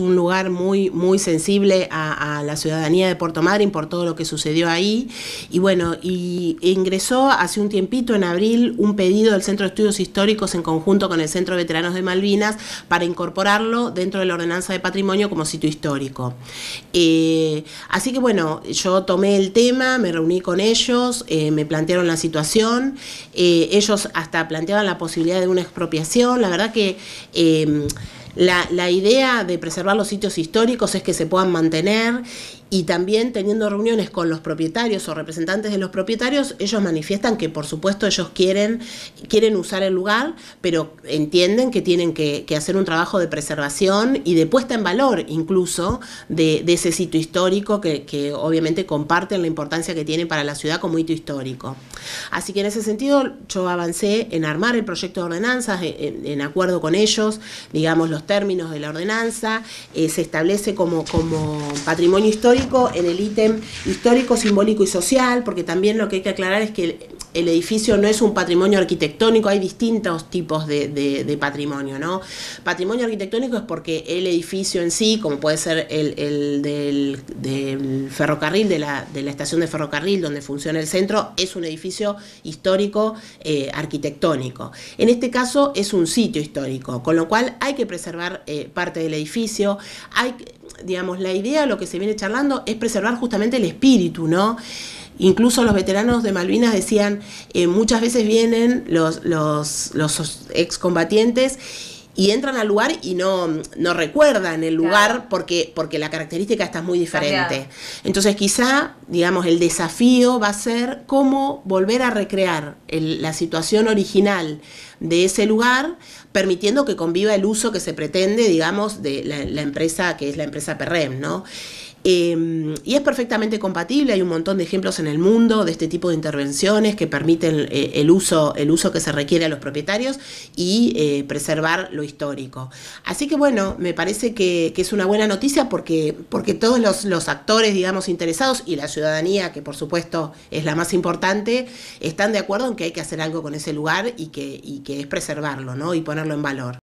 un lugar muy, muy sensible a, la ciudadanía de Puerto Madryn por todo lo que sucedió ahí. Y bueno, y ingresó hace un tiempito, en abril, un pedido del Centro de Estudios Históricos en conjunto con el Centro de Veteranos de Malvinas para incorporarlo dentro de la ordenanza de patrimonio como sitio histórico. Eh, así que bueno, yo tomé el tema, me reuní con ellos, eh, me plantearon la situación, eh, ellos hasta planteaban la posibilidad de una expropiación, la verdad que la, la idea de preservar los sitios históricos es que se puedan mantener y también teniendo reuniones con los propietarios o representantes de los propietarios, ellos manifiestan que por supuesto ellos quieren, quieren usar el lugar, pero entienden que tienen que, hacer un trabajo de preservación y de puesta en valor incluso de, ese sitio histórico que, obviamente comparten la importancia que tiene para la ciudad como hito histórico. Así que en ese sentido yo avancé en armar el proyecto de ordenanzas en, acuerdo con ellos, digamos los términos de la ordenanza, eh, se establece como, como patrimonio histórico en el ítem histórico, simbólico y social, porque también lo que hay que aclarar es que el, edificio no es un patrimonio arquitectónico, hay distintos tipos de, patrimonio, ¿no? Patrimonio arquitectónico es porque el edificio en sí, como puede ser el, del, ferrocarril, de la, estación de ferrocarril donde funciona el centro, es un edificio histórico eh, arquitectónico. En este caso es un sitio histórico, con lo cual hay que preservar eh, parte del edificio, hay digamos, la idea, lo que se viene charlando, es preservar justamente el espíritu, ¿no? Incluso los veteranos de Malvinas decían, eh, muchas veces vienen los, los, los excombatientes y entran al lugar y no, recuerdan el lugar porque, porque la característica está muy diferente. Entonces quizá, digamos, el desafío va a ser cómo volver a recrear la situación original de ese lugar, permitiendo que conviva el uso que se pretende, digamos, de la, la empresa que es la empresa Perrem, ¿no? Em, y es perfectamente compatible, hay un montón de ejemplos en el mundo de este tipo de intervenciones que permiten eh, el, uso, el uso que se requiere a los propietarios y eh, preservar lo histórico. Así que bueno, me parece que, es una buena noticia porque, porque todos los, actores, digamos, interesados y la ciudadanía, que por supuesto es la más importante, están de acuerdo en que hay que hacer algo con ese lugar y que, y que es preservarlo ¿no? y ponerlo en valor.